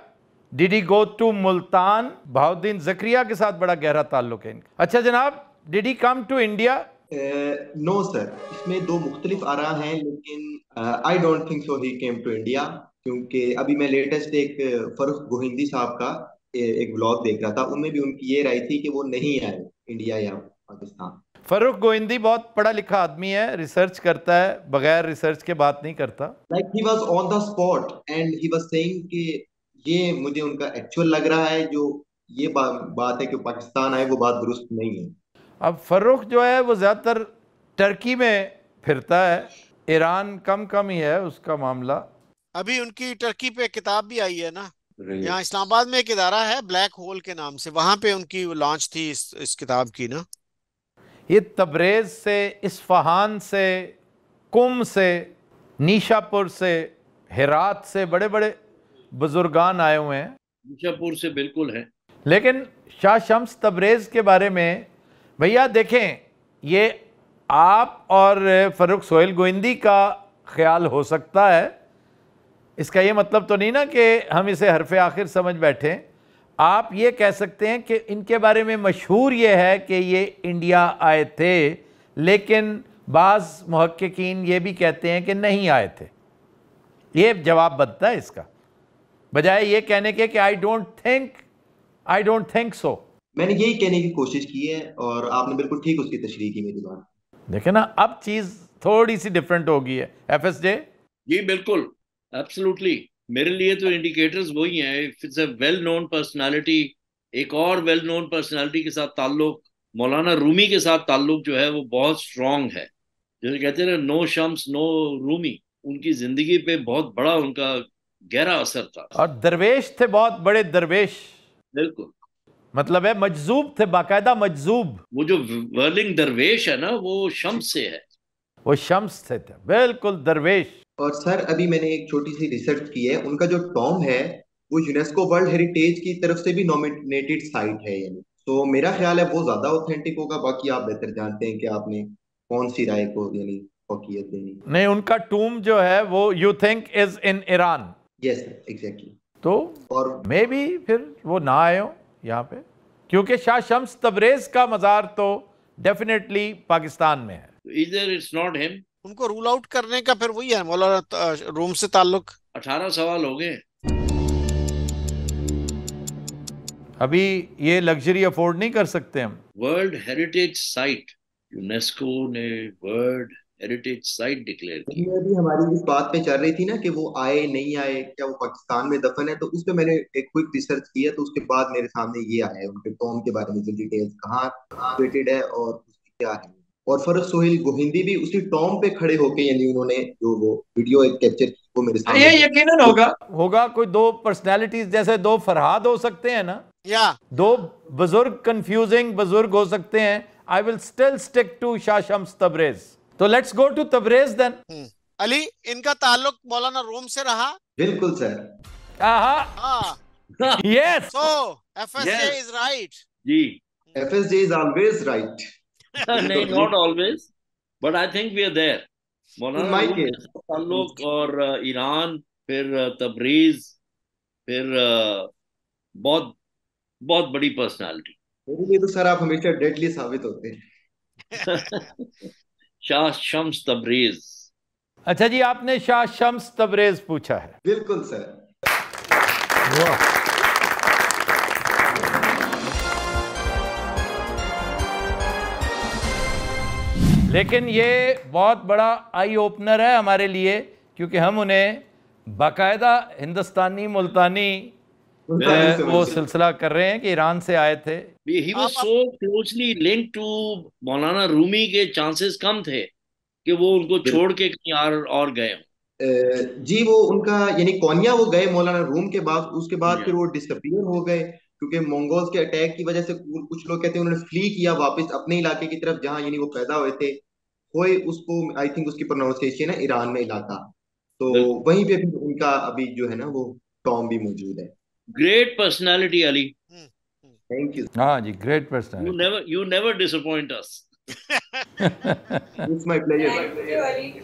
did he go to Multan Bahauddin Zakariya के साथ बड़ा गहरा ताल्लुक है इनका अच्छा जनाब did he come to India no uh, sir इसमें दो मुख्तलिफ आरा हैं लेकिन I don't think so he came to India क्योंकि अभी मैं लेटेस्ट एक uh, फरुख गोहिंदी साहब का एक ब्लॉग देख रहा था उनमें भी उनकी ये राय थी कि वो नहीं आए इंडिया या पाकिस्तान फरुख गोइंदी बहुत पढ़ा लिखा आदमी है रिसर्च करता है बगैर रिसर्च के बात नहीं करता like he was on the spot and he was saying कि ये मुझे उनका एक्चुअल लग रहा है जो ये बा, बात है कि पाकिस्तान आए वो बात दुरुस्त नहीं है अब फ़र्रुख जो है वो ज़्यादातर टर्की में फिरता है ईरान कम कम ही है उसका मामला अभी उनकी टर्की पे किताब भी आई है ना यहाँ इस्लामाबाद में एक इदारा है ब्लैक होल के नाम से वहाँ पे उनकी लॉन्च थी इस, इस किताब की ना ये तबरेज़ से इस्फहान से कुम से निशापुर से हेरात से बड़े बड़े बुजुर्गान आए हुए हैं निशापुर से बिल्कुल है लेकिन शाह शम्स तबरेज़ के बारे में भैया देखें ये आप और फरूक सोहेल गोइंदी का ख्याल हो सकता है इसका ये मतलब तो नहीं ना कि हम इसे हरफ आखिर समझ बैठे आप ये कह सकते हैं कि इनके बारे में मशहूर ये है कि ये इंडिया आए थे लेकिन बाज़ महक्कीन ये भी कहते हैं कि नहीं आए थे ये जवाब बनता है इसका बजाय ये कहने के कि I don't think I don't think so मैंने यही कहने की कोशिश की है और आपने बिल्कुल ठीक उसकी तशरी की मेरी बात देखे ना अब चीज थोड़ी सी डिफरेंट हो गई है एफ एस जी बिल्कुल एब्सोल्युटली मेरे लिए तो इंडिकेटर्स वही हैं it's a well known personality एक और वेल नोन पर्सनालिटी के साथ ताल्लुक मौलाना रूमी के साथ ताल्लुक जो है वो बहुत स्ट्रांग है जैसे कहते हैं ना नो शम्स नो रूमी उनकी जिंदगी पे बहुत बड़ा उनका गहरा असर था और दरवेश थे बहुत बड़े दरवेश बिल्कुल मतलब है मजजूब थे बाकायदा मजजूब वो जो वर्लिंग दरवेश है ना वो शम्स से है वो शम्स से थे बिल्कुल दरवेश और सर अभी मैंने एक छोटी सी रिसर्च की है उनका जो टॉम है वो यूनेस्को वर्ल्ड हेरिटेज की तरफ से भी नॉमिनेटेड साइट है यानी तो मेरा ख्याल है वो ज्यादा ऑथेंटिक होगा बाकी आप बेहतर जानते हैं कि आपने कौन सी राय को यानी हकीयत देनी नहीं उनका टूम जो है वो you think is in Iran yes exactly तो और मे बी फिर वो ना आए हो यहाँ पे क्योंकि शाह शम्स तबरेज का मज़ार तो डेफिनेटली पाकिस्तान में है इधर इट्स नॉट हिम उनको रूल आउट करने का फिर वही है मौलाना रूम से ताल्लुक अठारह सवाल हो गए अभी ये लग्जरी अफोर्ड नहीं कर सकते हम वर्ल्ड हेरिटेज साइट यूनेस्को ने वर्ल्ड हेरिटेज साइट डिक्लेयर की अभी हमारी इस बात पे चल रही थी ना कि वो आए नहीं आए क्या वो पाकिस्तान में दफन है तो उस पे मैंने एक क्विक रिसर्च किया तो उसके बाद मेरे सामने ये आया है उनके टॉम के बारे में जो डिटेल्स कहाँ रिलेटेड है और उसकी क्या है और फरज सोहेल गोहिंदी भी उसी टॉम पे खड़े होके यानी उन्होंने जो वो वीडियो एक कैप्चर वो मेरे सामने ये यकीनन होगा होगा कोई दो पर्सनालिटीज जैसे दो फरहाद हो सकते हैं ना या दो बुजुर्ग कंफ्यूजिंग बुजुर्ग हो सकते हैं I will still stick to Shah Tabrez तो let's go to Tabrez then Ali इनका ताल्लुक मौलाना रोम से रहा बिल्कुल sir yes so FSJ is right जी एफएसजे इज ऑलवेज राइट नहीं not always but I think we are there Maulana ताल्लुक और ईरान फिर तबरेज फिर बहुत बहुत बड़ी पर्सनालिटी तो सर आप हमेशा डेडली साबित होते हैं शाह शम्स तबरेज अच्छा जी आपने शाह शम्स तबरेज पूछा है बिल्कुल सर लेकिन ये बहुत बड़ा आई ओपनर है हमारे लिए क्योंकि हम उन्हें बाकायदा हिंदुस्तानी मुल्तानी वो सिलसिला कर रहे हैं कि ईरान से आए थे he was so closely link to Maulana Rumi के चांसेस कम थे कि वो उनको छोड़ के कहीं और और गए जी वो उनका यानी कोनिया वो गए मौलाना रूम के बाद उसके बाद फिर वो डिसअपीयर हो गए क्योंकि मंगोल्स के अटैक की वजह से कुछ लोग कहते हैं उन्होंने फ्ली किया वापस अपने इलाके की तरफ जहां यानी वो पैदा हुए थे होए उसको आई थिंक उसकी प्रोनाउंसिएशन है ईरान में इलाका तो वहीं पे फिर उनका अभी जो है ना वो टॉम भी मौजूद है great personality Ali thank you हाँ जी great personality you never you never disappoint us it's my pleasure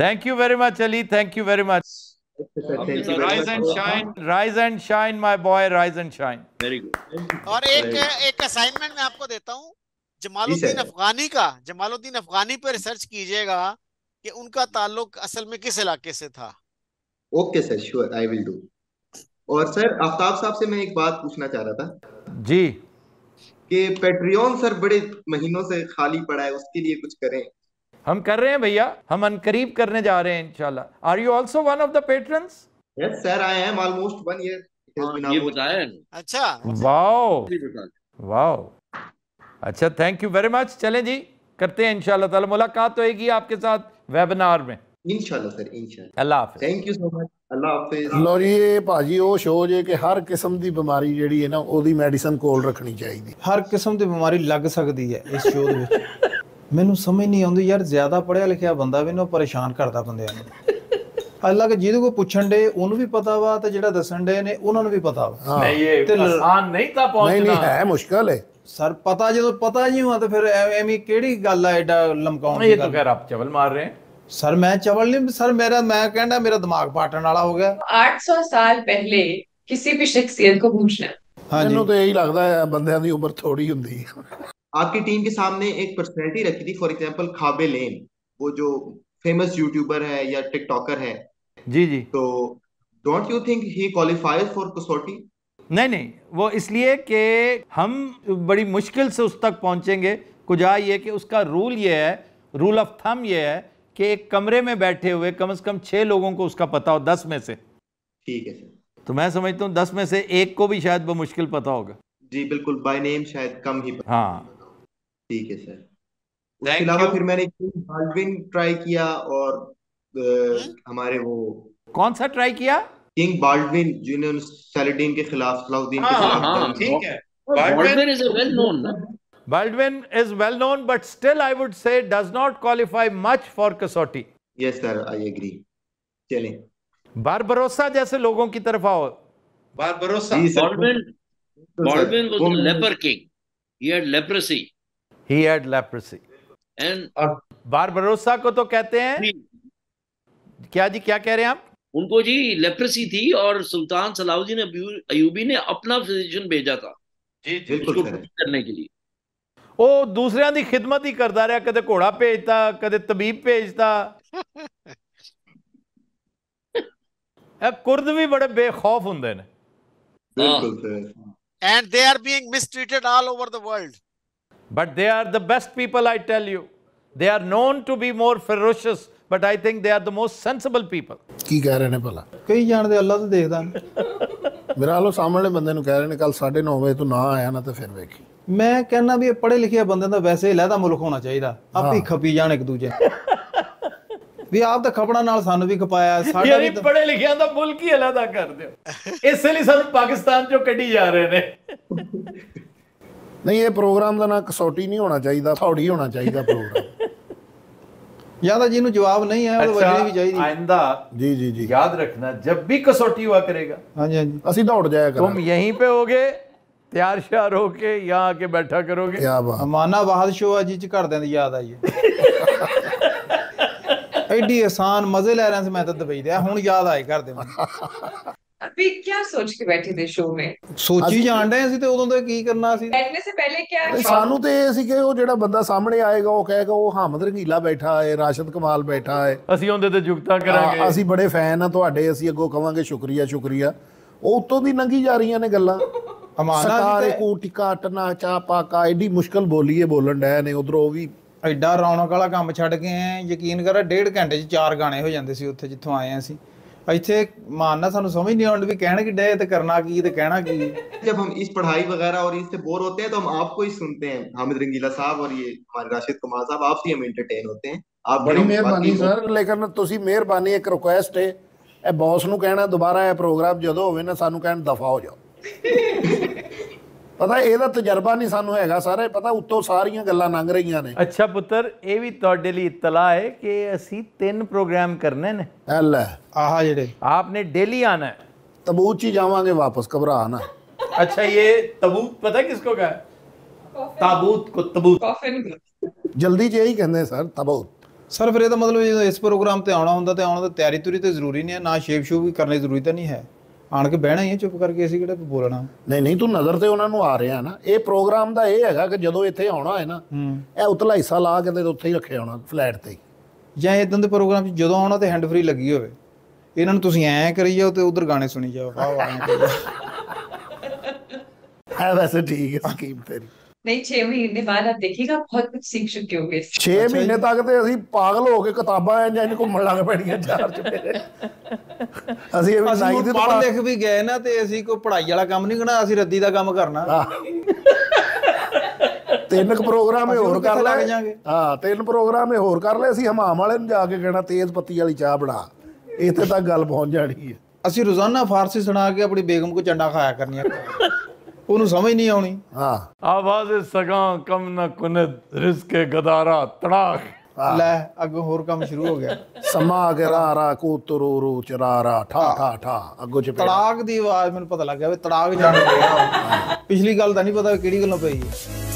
thank you very much Ali thank you very much rise and shine rise and shine my boy rise and shine very good और एक एक असाइनमेंट मैं आपको देता हूँ जमालुद्दीन अफगानी का जमालुद्दीन अफगानी पर रिसर्च कीजिएगा कि उनका ताल्लुक असल में किस इलाके से था okay sir sure I will do और सर आफ्ताब साहब से मैं एक बात पूछना चाह रहा था जी कि पेट्रियन सर बड़े महीनों से खाली पड़ा है उसके लिए कुछ करें हम कर रहे हैं भैया हम अनकरीब करने जा रहे हैं इंशाल्लाह are you also one of the patrons yes sir I am almost one year ये बताया अच्छा वाओ वाओ अच्छा थैंक यू वेरी मच चलें जी करते हैं इंशाल्लाह ताला मुलाकात होएगी आपके साथ वेबिनार में इंशाल्लाह सर इंशाल्लाह अल्लाह हाफिज़ थैंक यू सो मच ਅੱਲਾ ਹਾਫਿਜ਼ ਲੋ ਜੀ ਇਹ ਭਾਜੀ ਉਹ ਸ਼ੋਜ ਹੈ ਕਿ ਹਰ ਕਿਸਮ ਦੀ ਬਿਮਾਰੀ ਜਿਹੜੀ ਹੈ ਨਾ ਉਹਦੀ ਮੈਡੀਸਨ ਕੋਲ ਰੱਖਣੀ ਚਾਹੀਦੀ ਹਰ ਕਿਸਮ ਦੀ ਬਿਮਾਰੀ ਲੱਗ ਸਕਦੀ ਹੈ ਇਸ ਸ਼ੋਅ ਦੇ ਵਿੱਚ ਮੈਨੂੰ ਸਮਝ ਨਹੀਂ ਆਉਂਦੀ ਯਾਰ ਜ਼ਿਆਦਾ ਪੜਿਆ ਲਿਖਿਆ ਬੰਦਾ ਵੀ ਨਾ ਪਰੇਸ਼ਾਨ ਕਰਦਾ ਬੰਦਿਆਂ ਨੂੰ ਅੱਲਾ ਕਿ ਜਿਹਦੇ ਕੋ ਪੁੱਛਣ ਦੇ ਉਹਨੂੰ ਵੀ ਪਤਾ ਵਾ ਤੇ ਜਿਹੜਾ ਦੱਸਣ ਦੇ ਨੇ ਉਹਨਾਂ ਨੂੰ ਵੀ ਪਤਾ ਵਾ ਨਹੀਂ ਇਹ ਆਸਾਨ ਨਹੀਂ ਤਾਂ ਪਹੁੰਚਣਾ ਨਹੀਂ ਨਹੀਂ ਹੈ ਮੁਸ਼ਕਲ ਹੈ ਸਰ ਪਤਾ ਜਦੋਂ ਪਤਾ ਨਹੀਂ ਹੋਆ ਤਾਂ ਫਿਰ ਐਵੇਂ ਕਿਹੜੀ ਗੱਲ ਆ ਐਡਾ ਲਮਕਾਉਣ ਦੀ ਗੱਲ ਇਹ ਤਾਂ ਖੈਰ ਆਪ ਚਵਲ ਮਾਰ ਰਹੇ सर मैं चवल नहीं सर मेरा मैं कहना मेरा दिमाग पाटन ਵਾਲਾ हो गया 800 ਸਾਲ ਪਹਿਲੇ ਕਿਸੇ ਵੀ ਸ਼ਖਸੀਅਤ ਕੋ ਪੁੱਛਣਾ ਹਾਂਜੀ ਮੈਨੂੰ तो यही लगता है बंदे की उम्र थोड़ी ਹੁੰਦੀ आपकी टीम के सामने एक पर्सनैलिटी रखी थी फॉर एग्जाम्पल खाबे लेन वो जो फेमस यूट्यूबर है या टिकटॉकर है जी जी तो don't you think he qualifies for कसौटी नहीं नहीं वो इसलिए कि हम बड़ी मुश्किल से उस तक पहुंचेंगे कुजा ये कि उसका रूल ये है रूल ऑफ थम ये है कि एक कमरे में बैठे हुए कम से कम छह लोगों को उसका पता हो दस में से ठीक है सर तो मैं समझता हूँ दस में से एक को भी शायद मुश्किल पता होगा जी बिल्कुल बाय नेम शायद कम ही पता हाँ ठीक है सर उसके अलावा फिर मैंने बाल्विन ट्राई किया और हम्म। हमारे वो कौन सा ट्राई किया किंग बाल्विन जिन्होंने सलाडीन के खिलाफ सलाउद्दीन के हाँ, खिलाफ हाँ, ठीक है Baldwin is well known Baldwin is well known, but still I would say does not qualify much for कसौटी. Yes sir, I agree. चलें. Barbarossa, जैसे लोगों की तरफ आओ. Barbarossa. Baldwin. Baldwin was a leper king. He had leprosy. He had leprosy. And Barbarossa को तो कहते हैं क्या जी क्या कह रहे हैं आप उनको जी लेप्रेसी थी और सुल्तान सलाउद्दीन अयूबी ने अपना फिजिशियन भेजा था जी, जी, उसको करने के लिए ਉਹ ਦੂਸਰਿਆਂ ਦੀ ਖਿਦਮਤ ਹੀ ਕਰਦਾ ਰਿਹਾ ਕਦੇ ਘੋੜਾ ਭੇਜਦਾ ਕਦੇ ਤਬੀਬ ਭੇਜਦਾ ਇਹ ਕੁਰਦ ਵੀ ਬੜੇ ਬੇਖੌਫ ਹੁੰਦੇ ਨੇ ਬਿਲਕੁਲ and they are being mistreated all over the world but they are the best people I tell you they are known to be more ferocious but I think they are the most sensible people ਕੀ ਕਹਿ ਰਹੇ ਨੇ ਭਲਾ ਕਈ ਜਾਣਦੇ ਅੱਲਾ ਤਾਂ ਦੇਖਦਾ ਮੇਰਾ ਲੋ ਸਾਹਮਣੇ ਬੰਦੇ ਨੂੰ ਕਹਿ ਰਹੇ ਨੇ ਕੱਲ 9:30 ਵਜੇ ਤੂੰ ਨਾ ਆਇਆ ਨਾ ਤੇ ਫਿਰ ਵੇਖੀ ਮੈਂ ਕਹਿੰਦਾ ਵੀ ਇਹ ਪੜ੍ਹੇ ਲਿਖੇ ਬੰਦੇ ਦਾ ਵੈਸੇ ਹੀ ਲਹਿਦਾ ਮੁਲਕ ਹੋਣਾ ਚਾਹੀਦਾ ਆਪ ਹੀ ਖਪੀ ਜਾਣ ਇੱਕ ਦੂਜੇ ਵੀ ਆਪ ਤਾਂ ਖਪੜਾ ਨਾਲ ਸਾਨੂੰ ਵੀ ਖਪਾਇਆ ਸਾਡਾ ਵੀ ਪੜ੍ਹੇ ਲਿਖਿਆਂ ਦਾ ਮੁਲਕ ਹੀ ਅਲੱਦਾ ਕਰ ਦਿਓ ਇਸੇ ਲਈ ਸਾਨੂੰ ਪਾਕਿਸਤਾਨ ਚੋਂ ਕੱਢੀ ਜਾ ਰਹੇ ਨੇ ਨਹੀਂ ਇਹ ਪ੍ਰੋਗਰਾਮ ਦਾ ਨਾ ਕਸੌਟੀ ਨਹੀਂ ਹੋਣਾ ਚਾਹੀਦਾ ਥੌੜੀ ਹੋਣਾ ਚਾਹੀਦਾ ਪ੍ਰੋਗਰਾਮ ਯਾਦਾ ਜੀ ਜਿਹਨੂੰ ਜਵਾਬ ਨਹੀਂ ਹੈ ਉਹ ਵਜਣੀ ਵੀ ਚਾਹੀਦੀ ਆਇੰਦਾ ਜੀ ਜੀ ਜੀ ਯਾਦ ਰੱਖਣਾ ਜਦ ਵੀ ਕਸੌਟੀ ਹੋਆ ਕਰੇਗਾ ਹਾਂਜੀ ਹਾਂਜੀ ਅਸੀਂ ਦੌੜ ਜਾਇਆ ਕਰਾਂਗੇ ਤੁਮ ਯਹੀਂ ਪੇ ਹੋਗੇ ਤਿਆਰ ਸ਼ਿਆਰ ਹੋ ਕੇ ਯਾ ਆ ਕੇ ਬੈਠਾ ਕਰੋਗੇ ਕੀ ਬਾਤ ਮਾਨਾ ਬਹਾਦਰ ਸ਼ੋਆ ਜੀ ਚ ਘਰਦਿਆਂ ਦੀ ਯਾਦ ਆਈ ਐਡੀ ਆਸਾਨ ਮਜ਼ੇ ਲੈ ਰਹੇ ਸੀ ਮੈਂ ਤਾਂ ਦੁਬਈ ਦੇ ਹੁਣ ਯਾਦ ਆਏ ਕਰਦੇ ਮੈਨੂੰ अभी क्या सोच के बैठे थे शो में ਸੋਚੀ ਜਾਣ ਰਹੇ ਸੀ ਤੇ ਉਦੋਂ ਤੇ ਕੀ ਕਰਨਾ ਸੀ बैठने से पहले क्या ਸਾਨੂੰ ਤੇ ਇਹ ਸੀ ਕਿ ਉਹ ਜਿਹੜਾ ਬੰਦਾ ਸਾਹਮਣੇ ਆਏਗਾ ਉਹ ਕਹੇਗਾ ਉਹ ਹਾਮਦ ਰੰਗੀਲਾ ਬੈਠਾ ਹੈ ਰਾਸ਼ਦ ਕਮਾਲ ਬੈਠਾ ਹੈ ਅਸੀਂ ਉਹਦੇ ਤੇ ਜੁਗਤਾ ਕਰਾਂਗੇ ਅਸੀਂ ਬੜੇ ਫੈਨ ਆ ਤੁਹਾਡੇ ਅਸੀਂ ਅੱਗੋਂ ਕਵਾਂਗੇ ਸ਼ੁਕਰੀਆ ਸ਼ੁਕਰੀਆ ਉਹ ਉਤੋਂ ਦੀ ਨੰਗੀ ਜਾ ਰਹੀਆਂ ਨੇ ਗੱਲਾਂ ਹਮਾਨਾ ਜੀ ਕੂਟੀ ਕਾਟਨਾ ਚਾ ਪਾਕਾ ਐਡੀ ਮੁਸ਼ਕਲ ਬੋਲੀਏ ਬੋਲਣ ਡੈ ਨੇ ਉਧਰ ਉਹ ਵੀ ਐਡਾ ਰੌਣਕ ਵਾਲਾ ਕੰਮ ਛੱਡ ਕੇ ਆਏ ਯਕੀਨ ਕਰਾ ਡੇਢ ਘੰਟੇ 'ਚ ਚਾਰ ਗਾਣੇ ਹੋ ਜਾਂਦੇ ਸੀ ਉੱਥੇ ਜਿੱਥੋਂ ਆਏ ਆ ਸੀ ਇੱਥੇ मानना ਸਾਨੂੰ ਸਮਝ ਕਹਿਣ ਕਿ ਡੇ ਤੇ ਕਰਨਾ ਕੀ ਤੇ ਕਹਿਣਾ ਕੀ तो ਹਮ ਇਸ ਪੜ੍ਹਾਈ ਵਗੈਰਾ ਔਰ ਇਸ ਤੇ ਬੋਰ ਹੋਤੇ ਹੈ होते ਹਮ ਆਪ ਕੋ ਹੀ ਸੁਣਤੇ ਹੈ हैं ਰੰਗੀਲਾ ਸਾਹਿਬ ਔਰ ਇਹ ਹਮਾਰੇ ਰਾਸ਼ਿਦ ਕੁਮਾਰ ਸਾਹਿਬ ਆਪ आपसे ਹਮ ਐਂਟਰਟੇਨ ਹੋਤੇ ਹੈ ਆਪ ਬੜੀ ਮਿਹਰਬਾਨੀ ਸਰ ਲੇਕਿਨ ਤੁਸੀਂ ਮਿਹਰਬਾਨੀ ਇੱਕ ਰਿਕੁਐਸਟ ਹੈ ਇਹ ਬੌਸ ਨੂੰ ਕਹਿਣਾ ਦੁਬਾਰਾ ਇਹ ਪ੍ਰੋਗਰਾਮ ਜਦੋਂ ਹੋਵੇ ਨਾ ਸਾਨੂੰ ਕਹਿਣ ਦਫਾ ਹੋ ਜਾਓ ਪਤਾ ਇਹਦਾ ਤਜਰਬਾ ਨਹੀਂ ਸਾਨੂੰ ਹੈਗਾ ਸਾਰੇ ਪਤਾ ਉੱਤੋਂ ਸਾਰੀਆਂ ਗੱਲਾਂ ਲੰਘ ਰਹੀਆਂ ਨੇ ਅੱਛਾ ਪੁੱਤਰ ਇਹ ਵੀ ਤੁਹਾਡੇ ਲਈ ਇਤਲਾ ਹੈ ਕਿ ਅਸੀਂ ਤਿੰਨ ਪ੍ਰੋਗਰਾਮ ਕਰਨੇ ਨੇ ਲੈ ਆਹ ਜਿਹੜੇ ਆਪਨੇ ਡੇਲੀ ਆਣਾ ਤਬੂਤ ਹੀ ਜਾਵਾਂਗੇ ਵਾਪਸ ਘਬਰਾ ਨਾ ਇਹ ਤਬੂਤ ਪਤਾ पता है किसको कहा ताबूत को तबूत ਜਲਦੀ ਜੇ ਹੀ ਕਹਿੰਦੇ ਸਰ ਤਬੂਤ ਸਰ ਫਿਰ ਇਹਦਾ ਮਤਲਬ ਜਦੋਂ ਇਸ ਪ੍ਰੋਗਰਾਮ ਤੇ ਆਉਣਾ ਹੁੰਦਾ ਤੇ ਆਉਣ ਦਾ ਤਿਆਰੀ ਤੁਰੀ ਤੇ ਜ਼ਰੂਰੀ ਨਹੀਂ ਹੈ ਨਾ ਸ਼ੇਵ ਸ਼ੂ ਵੀ ਕਰਨੀ ਜ਼ਰੂਰੀ ਤਾਂ ਨਹੀਂ ਹੈ ਆਣ ਕੇ ਬਹਿਣਾ ਹੀ ਹੈ ਚੁੱਪ ਕਰਕੇ ਅਸੀਂ ਕਿਹੜਾ ਬੋਲਣਾ ਨਹੀਂ ਨਹੀਂ ਤੂੰ ਨਜ਼ਰ ਤੇ ਉਹਨਾਂ ਨੂੰ ਆ ਰਿਹਾ ਨਾ ਇਹ ਪ੍ਰੋਗਰਾਮ ਦਾ ਇਹ ਹੈਗਾ ਕਿ ਜਦੋਂ ਇੱਥੇ ਆਉਣਾ ਹੈ ਨਾ ਇਹ ਉਤਲਾ ਹਿੱਸਾ ਲਾ ਕੇ ਤੇ ਉੱਥੇ ਹੀ ਰੱਖਿਆ ਆਉਣਾ ਫਲੈਟ ਤੇ ਜਾਂ ਇਦਾਂ ਦੇ ਪ੍ਰੋਗਰਾਮ 'ਚ ਜਦੋਂ ਆਉਣਾ ਤੇ ਹੈਂਡ ਫ੍ਰੀ ਲੱਗੀ ਹੋਵੇ ਇਹਨਾਂ ਨੂੰ ਤੁਸੀਂ ਐਂ ਕਰੀ ਜਾਓ ਤੇ ਉਧਰ ਗਾਣੇ ਸੁਣੀ ਜਾਓ ਵਾਹ ਵਾਹ ਐ ਵੈਸੇ ਠੀਕ ਹੈ ਸਕੀਮ ਤੇਰੀ ਨਹੀਂ 6 ਮਹੀਨੇ ਬਾਅਦ ਆ ਦੇਖੀਗਾ ਬਹੁਤ ਕੁਝ ਸਿੱਖ ਚੁੱਕੇ ਹੋਗੇ 6 ਮਹੀਨੇ ਤੱਕ ਤੇ ਅਸੀਂ ਪਾਗਲ ਹੋ ਕੇ ਕਿਤਾਬਾਂ ਐਂ ਜਾਂ ਘੁੰਮਣ ਲੱਗ ਪੈਣੀਆਂ ਚਾਰ ਚੁੱਕੇ ਅਸੀਂ ਇਹ ਵੀ ਨਹੀਂ ਪੜ੍ਹ ਲਿਖ ਵੀ ਗਏ ਨਾ ਤੇ ਅਸੀਂ ਕੋਈ ਪੜ੍ਹਾਈ ਵਾਲਾ ਕੰਮ ਨਹੀਂ ਕਰਨਾ ਅਸੀਂ ਰੱਦੀ ਦਾ ਕੰਮ ਕਰਨਾ ਤਿੰਨ ਕੁ ਪ੍ਰੋਗਰਾਮ ਹੋਰ ਕਰ ਲੈ ਹਾਂ ਤਿੰਨ ਪ੍ਰੋਗਰਾਮ ਹੋਰ ਕਰ ਲਏ ਅਸੀਂ ਹਮਾਮ ਵਾਲੇ ਨੂੰ ਜਾ ਕੇ ਕਹਿਣਾ ਤੇਜ਼ ਪੱਤੀ ਵਾਲੀ ਚਾਹ ਬਣਾ ਇੱਥੇ ਤੱਕ ਗੱਲ ਪਹੁੰਚ ਜਾਣੀ ਹੈ ਅਸੀਂ ਰੋਜ਼ਾਨਾ ਫਾਰਸੀ ਸੁਣਾ ਕੇ ਆਪਣੀ ਬੇਗਮ ਕੋ ਚੰਡਾ ਖਾਇਆ ਕਰਨੀ ਹੈ ਉਹਨੂੰ ਸਮਝ ਨਹੀਂ ਆਉਣੀ ਹਾਂ ਆਵਾਜ਼ ਸਗਾ ਕਮ ਨਾ ਕੁਨਦ ਰਿਸਕੇ ਗਦਾਰਾ ਤੜਾਖ ਲੈ ਅੱਗੋਂ ਹੋਰ ਕੰਮ ਸ਼ੁਰੂ ਹੋ ਗਿਆ ਸਮਾ ਗਰਾਰਾ ਕੋਤਰੂ ਰੂ ਚਰਾਰਾ ਠਾ ਠਾ ਠਾ ਅੱਗੋਂ ਚਪੇ ਤੜਾਕ ਦੀ ਆਵਾਜ਼ ਮੈਨੂੰ ਪਤਾ ਲੱਗ ਗਿਆ ਵੀ ਤੜਾਕ ਜਾਣ ਗਿਆ ਪਿਛਲੀ ਗੱਲ ਤਾਂ ਨਹੀਂ ਪਤਾ ਕਿਹੜੀ ਗੱਲੋਂ ਪਈ ਹੈ